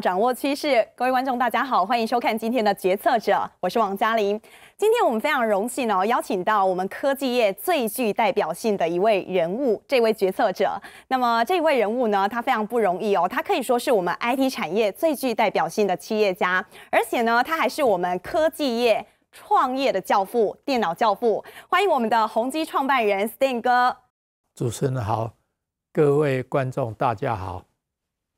掌握趋势，各位观众大家好，欢迎收看今天的决策者，我是王嘉玲。今天我们非常荣幸哦，邀请到我们科技业最具代表性的一位人物，这位决策者。那么这位人物呢，他非常不容易哦，他可以说是我们 IT 产业最具代表性的企业家，而且呢，他还是我们科技业创业的教父，电脑教父。欢迎我们的宏基创办人 s t a n e 哥。主持人好，各位观众大家好。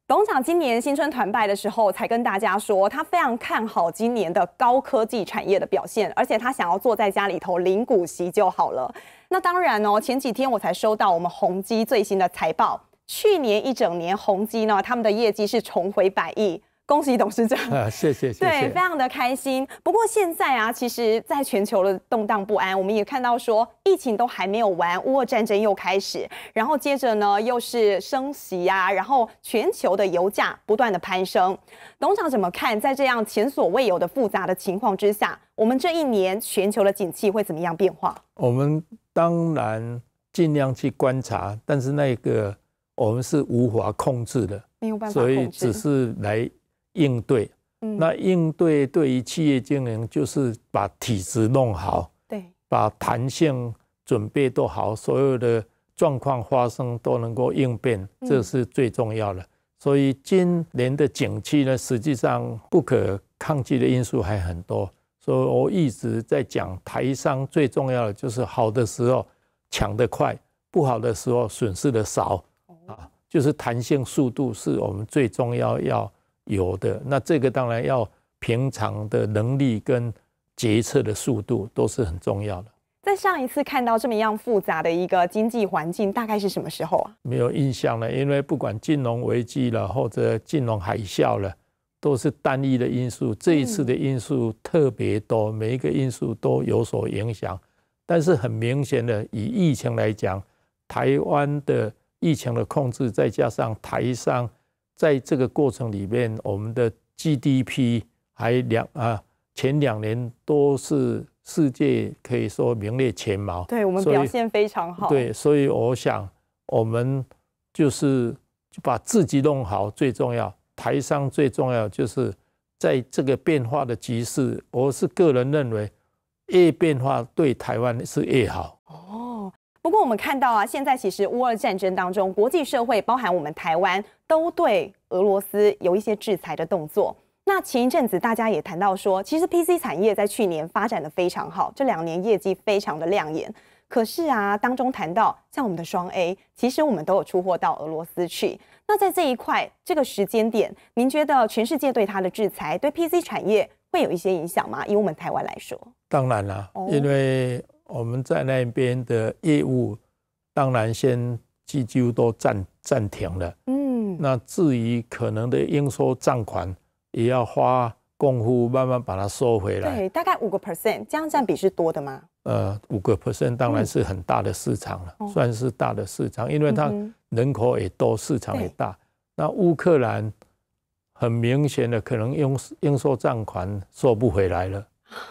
董事长今年新春团拜的时候，才跟大家说，他非常看好今年的高科技产业的表现，而且他想要坐在家里头领股息就好了。那当然哦，前几天我才收到我们宏基最新的财报，去年一整年宏基呢，他们的业绩是重回百亿。恭喜董事长，谢谢，谢谢，对，非常的开心。不过现在啊，其实在全球的动荡不安，我们也看到说疫情都还没有完，乌俄战争又开始，然后接着呢又是升息啊，然后全球的油价不断的攀升。董事长怎么看？在这样前所未有的复杂的情况之下，我们这一年全球的景气会怎么样变化？我们当然尽量去观察，但是那个我们是无法控制的，没有办法，所以只是来。应对，那应对对于企业经营就是把体质弄好，对，把弹性准备都好，所有的状况发生都能够应变，这是最重要的。所以今年的景气呢，实际上不可抗拒的因素还很多。所以我一直在讲，台商最重要的就是好的时候抢得快，不好的时候损失的少啊，就是弹性速度是我们最重要要。有的，那这个当然要平常的能力跟决策的速度都是很重要的。在上一次看到这么样复杂的一个经济环境，大概是什么时候啊？没有印象了，因为不管金融危机了或者金融海啸了，都是单一的因素。这一次的因素特别多，每一个因素都有所影响。但是很明显的，以疫情来讲，台湾的疫情的控制，再加上台商。在这个过程里面，我们的 GDP 还两啊，前两年都是世界可以说名列前茅，对我们表现非常好。对，所以我想我们就是就把自己弄好最重要。台商最重要就是在这个变化的局势，我是个人认为越变化对台湾是越好。不过我们看到啊，现在其实乌俄战争当中，国际社会包含我们台湾，都对俄罗斯有一些制裁的动作。那前一阵子大家也谈到说，其实 PC 产业在去年发展的非常好，这两年业绩非常的亮眼。可是啊，当中谈到像我们的双 A，其实我们都有出货到俄罗斯去。那在这一块这个时间点，您觉得全世界对它的制裁对 PC 产业会有一些影响吗？以我们台湾来说，当然啦，因为。我们在那边的业务，当然先几乎都暂暂停了。嗯，那至于可能的应收账款，也要花功夫慢慢把它收回来。对，大概五个 percent，这样占比是多的吗？呃，五个 percent 当然是很大的市场了，算是大的市场，因为它人口也多，市场也大。那乌克兰，很明显的可能应应收账款收不回来了。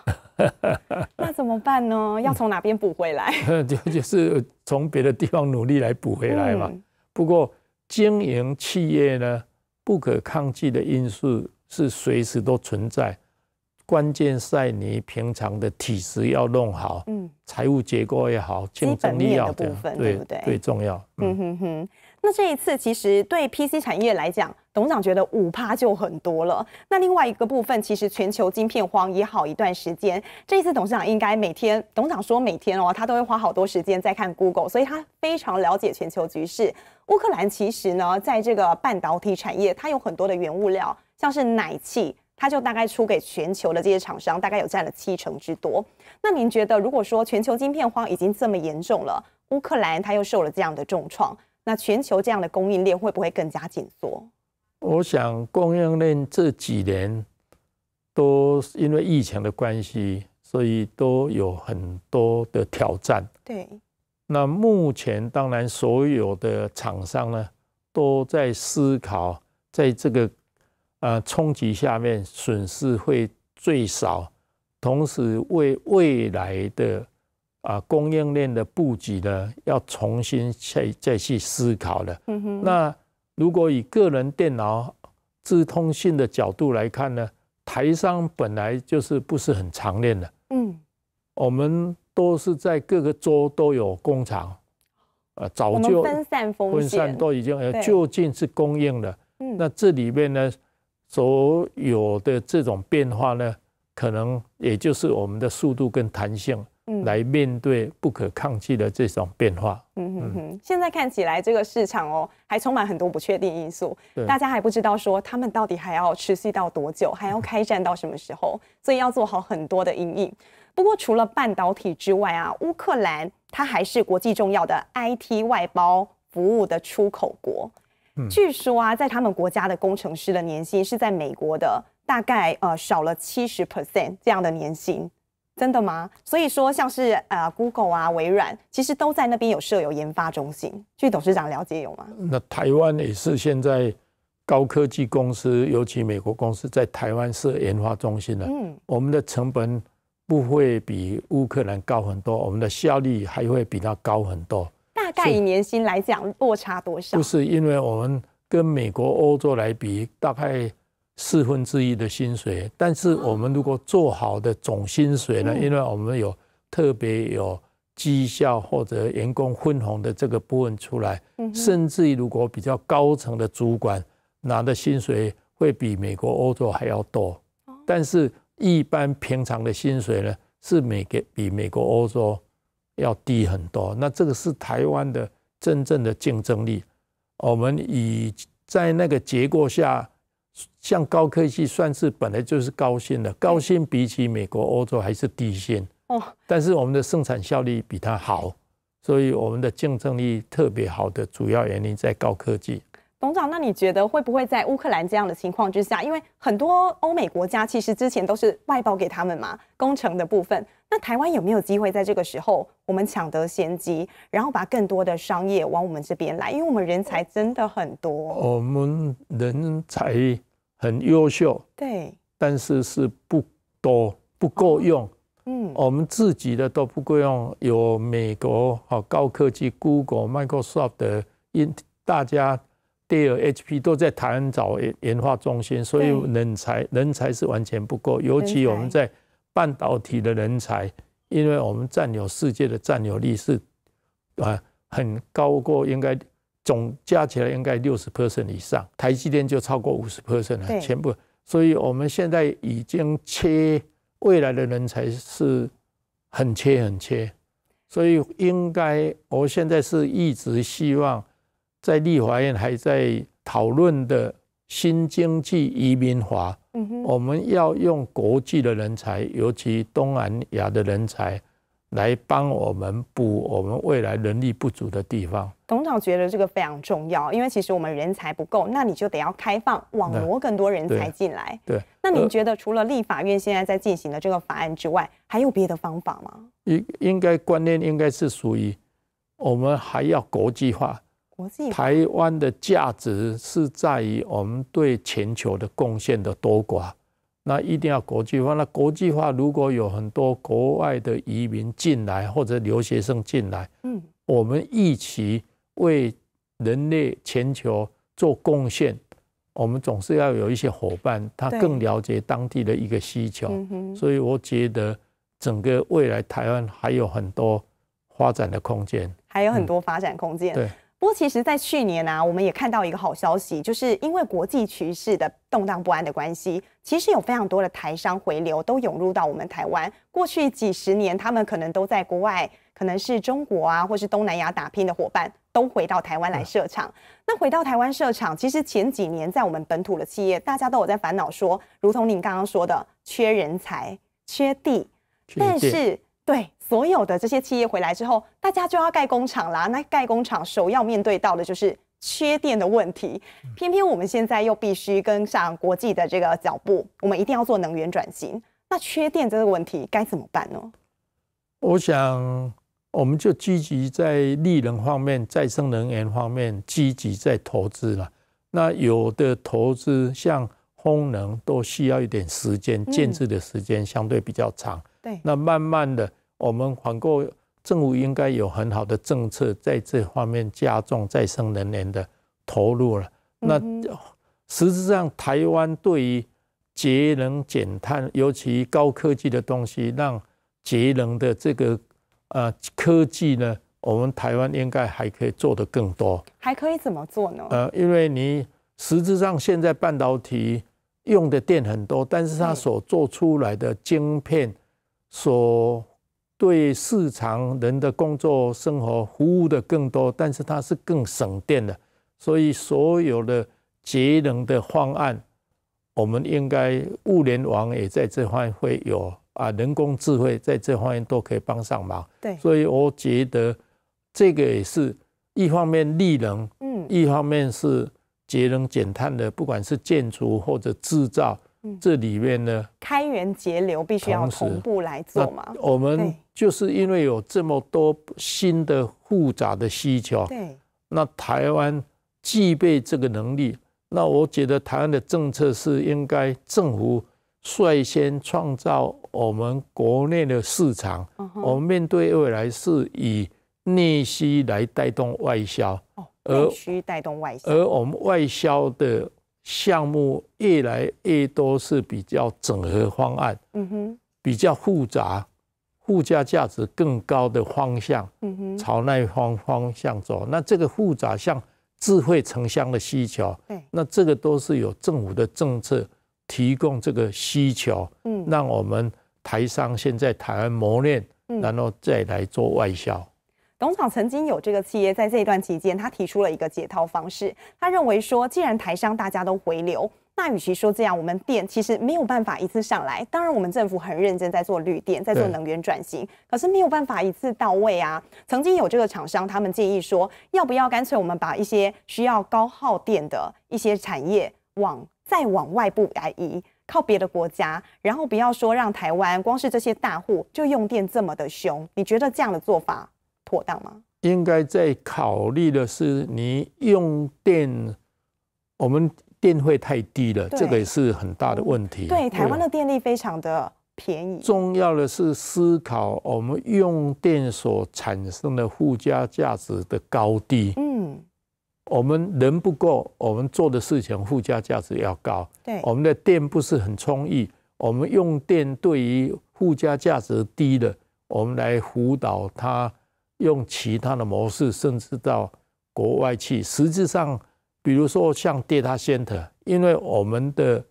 那怎么办呢？要从哪边补回来？就就是从别的地方努力来补回来嘛。不过经营企业呢，不可抗拒的因素是随时都存在。关键在你平常的体质要弄好，嗯，财务结构也好，竞争力要对，对，最重要。嗯哼哼。那这一次其实对 PC 产业来讲。董事长觉得五趴就很多了。那另外一个部分，其实全球晶片荒也好一段时间。这一次董事长应该每天，董事长说每天哦，他都会花好多时间在看 Google，所以他非常了解全球局势。乌克兰其实呢，在这个半导体产业，它有很多的原物料，像是奶气，它就大概出给全球的这些厂商，大概有占了七成之多。那您觉得，如果说全球晶片荒已经这么严重了，乌克兰它又受了这样的重创，那全球这样的供应链会不会更加紧缩？我想供应链这几年都因为疫情的关系，所以都有很多的挑战。对，那目前当然所有的厂商呢都在思考，在这个呃冲击下面，损失会最少，同时为未来的啊供应链的布局呢，要重新再再去思考了。嗯哼，那。如果以个人电脑资通信的角度来看呢，台商本来就是不是很常练的。嗯，我们都是在各个州都有工厂，呃，早就分散分散都已经就近是供应了。嗯，那这里面呢，所有的这种变化呢，可能也就是我们的速度跟弹性来面对不可抗拒的这种变化。嗯。嗯哼，现在看起来这个市场哦，还充满很多不确定因素。大家还不知道说他们到底还要持续到多久，还要开战到什么时候，所以要做好很多的阴影。不过除了半导体之外啊，乌克兰它还是国际重要的 IT 外包服务的出口国。据说啊，在他们国家的工程师的年薪是在美国的大概呃少了七十 percent 这样的年薪。真的吗？所以说，像是呃，Google 啊，微软，其实都在那边有设有研发中心。据董事长了解，有吗？那台湾也是现在高科技公司，尤其美国公司在台湾设研发中心的。嗯。我们的成本不会比乌克兰高很多，我们的效率还会比它高很多。大概以年薪来讲，落差多少？就是因为我们跟美国、欧洲来比，大概。四分之一的薪水，但是我们如果做好的总薪水呢？因为我们有特别有绩效或者员工分红的这个部分出来，甚至于如果比较高层的主管拿的薪水会比美国、欧洲还要多，但是一般平常的薪水呢，是美给比美国、欧洲要低很多。那这个是台湾的真正的竞争力。我们以在那个结构下。像高科技算是本来就是高薪的，高薪比起美国、欧洲还是低薪哦。但是我们的生产效率比它好，所以我们的竞争力特别好的主要原因在高科技。董长，那你觉得会不会在乌克兰这样的情况之下，因为很多欧美国家其实之前都是外包给他们嘛，工程的部分。那台湾有没有机会在这个时候我们抢得先机，然后把更多的商业往我们这边来？因为我们人才真的很多。我们人才。很优秀，对，但是是不多，不够用。嗯，我们自己的都不够用。有美国好高科技，Google、Microsoft 的，因大家都有 HP 都在台湾找研研发中心，所以人才人才是完全不够。尤其我们在半导体的人才，因为我们占有世界的占有率是啊很高过应该。总加起来应该六十 percent 以上，台积电就超过五十 percent 了，全部。所以我们现在已经缺未来的人才是，很缺很缺，所以应该我现在是一直希望，在立法院还在讨论的新经济移民法，我们要用国际的人才，尤其东南亚的人才。来帮我们补我们未来能力不足的地方。董事长觉得这个非常重要，因为其实我们人才不够，那你就得要开放网罗更多人才进来。对。那您觉得除了立法院现在在进行的这个法案之外，还有别的方法吗？应应该观念应该是属于我们还要国际化。国际。台湾的价值是在于我们对全球的贡献的多寡。那一定要国际化。那国际化，如果有很多国外的移民进来或者留学生进来，嗯，我们一起为人类全球做贡献，我们总是要有一些伙伴，他更了解当地的一个需求。嗯所以我觉得整个未来台湾还有很多发展的空间，还有很多发展空间。对。不过，其实，在去年啊，我们也看到一个好消息，就是因为国际局势的动荡不安的关系，其实有非常多的台商回流，都涌入到我们台湾。过去几十年，他们可能都在国外，可能是中国啊，或是东南亚打拼的伙伴，都回到台湾来设厂。那回到台湾设厂，其实前几年在我们本土的企业，大家都有在烦恼说，如同您刚刚说的，缺人才、缺地，但是。对，所有的这些企业回来之后，大家就要盖工厂啦。那盖工厂首要面对到的就是缺电的问题。偏偏我们现在又必须跟上国际的这个脚步，我们一定要做能源转型。那缺电这个问题该怎么办呢？我想，我们就积极在利能方面、再生能源方面积极在投资了。那有的投资像风能，都需要一点时间，建设的时间相对比较长。对，那慢慢的，我们反过政府应该有很好的政策在这方面加重再生能源的投入了。那实质上，台湾对于节能减碳，尤其高科技的东西，让节能的这个呃科技呢，我们台湾应该还可以做得更多。还可以怎么做呢？呃，因为你实质上现在半导体用的电很多，但是它所做出来的晶片。所对市场人的工作生活服务的更多，但是它是更省电的，所以所有的节能的方案，我们应该物联网也在这方会有啊，人工智慧在这方面都可以帮上忙。对，所以我觉得这个也是一方面利能，嗯，一方面是节能减碳的，不管是建筑或者制造。这里面呢，开源节流必须要同步来做嘛。我们就是因为有这么多新的复杂的需求，对，那台湾具备这个能力，那我觉得台湾的政策是应该政府率先创造我们国内的市场。我们面对未来是以内需来带动外销，哦，内需带动外销，而我们外销的。项目越来越多是比较整合方案，嗯哼，比较复杂，附加价值更高的方向，嗯哼，朝那方方向走。那这个复杂像智慧城乡的需求，对，那这个都是有政府的政策提供这个需求，嗯，让我们台商现在台湾磨练，然后再来做外销。董总曾经有这个企业，在这段期间，他提出了一个解套方式。他认为说，既然台商大家都回流，那与其说这样，我们电其实没有办法一次上来。当然，我们政府很认真在做绿电，在做能源转型，可是没有办法一次到位啊。曾经有这个厂商，他们建议说，要不要干脆我们把一些需要高耗电的一些产业往再往外部来移，靠别的国家，然后不要说让台湾光是这些大户就用电这么的凶。你觉得这样的做法？妥当吗？应该在考虑的是，你用电，我们电费太低了，这个也是很大的问题。对，台湾的电力非常的便宜。重要的是思考我们用电所产生的附加价值的高低。嗯，我们人不够，我们做的事情附加价值要高。对，我们的电不是很充裕，我们用电对于附加价值低的，我们来辅导它。用其他的模式，甚至到国外去。实际上，比如说像 data center，因为我们的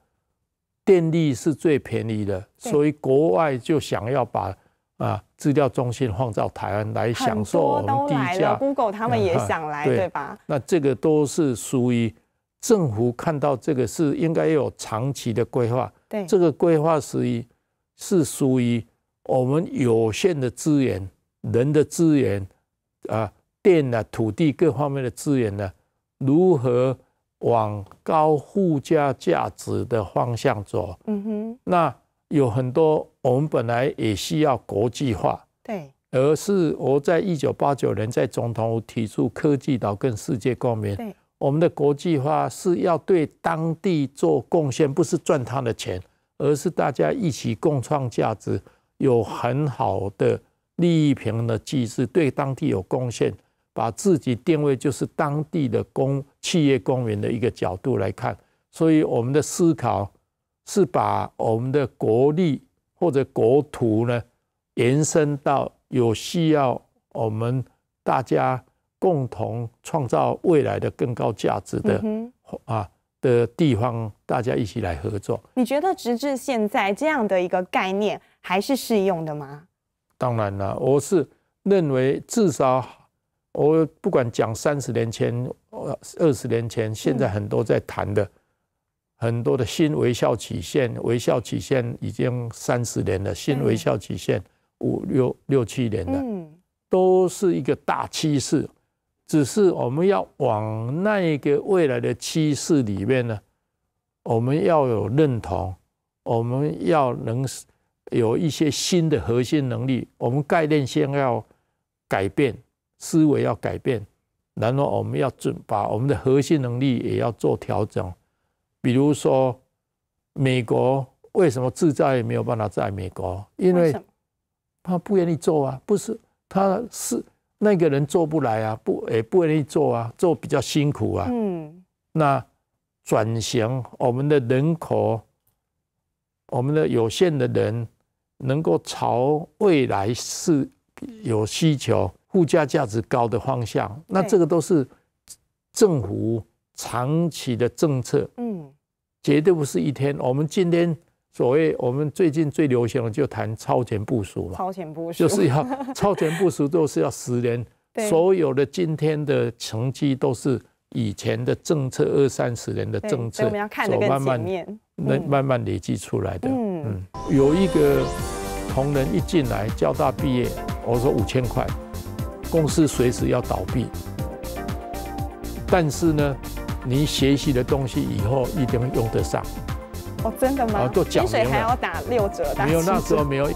电力是最便宜的，所以国外就想要把啊资料中心放到台湾来享受我们低价。Google 他们也想来，对吧？那这个都是属于政府看到这个是应该有长期的规划。对这个规划属于是属于我们有限的资源。人的资源啊，电啊、土地各方面的资源呢，如何往高附加价值的方向走？嗯哼，那有很多我们本来也需要国际化，对，而是我在一九八九年在总统提出科技岛跟世界共鸣，我们的国际化是要对当地做贡献，不是赚他的钱，而是大家一起共创价值，有很好的。利益平衡的机制对当地有贡献，把自己定位就是当地的公企业公民的一个角度来看，所以我们的思考是把我们的国力或者国土呢延伸到有需要我们大家共同创造未来的更高价值的啊的地方，大家一起来合作。你觉得直至现在这样的一个概念还是适用的吗？当然了，我是认为至少，我不管讲三十年前、呃二十年前，现在很多在谈的很多的新微笑曲线，微笑曲线已经三十年了，新微笑曲线五六六七年了，都是一个大趋势。只是我们要往那个未来的趋势里面呢，我们要有认同，我们要能。有一些新的核心能力，我们概念先要改变，思维要改变，然后我们要准把我们的核心能力也要做调整。比如说，美国为什么制造业没有办法在美国？因为他不愿意做啊，不是他是那个人做不来啊，不，也不愿意做啊，做比较辛苦啊。嗯，那转型，我们的人口，我们的有限的人。能够朝未来是有需求、附加价值高的方向，那这个都是政府长期的政策，嗯，绝对不是一天。我们今天所谓我们最近最流行的就谈超前部署嘛，超前部署就是要 超前部署，都是要十年，所有的今天的成绩都是。以前的政策，二三十年的政策，所慢慢那慢慢累积出来的。嗯，有一个同仁一进来，交大毕业，我说五千块，公司随时要倒闭，但是呢，你学习的东西以后一定用得上。哦，真的吗？薪水还要打六折，没有那时候没有。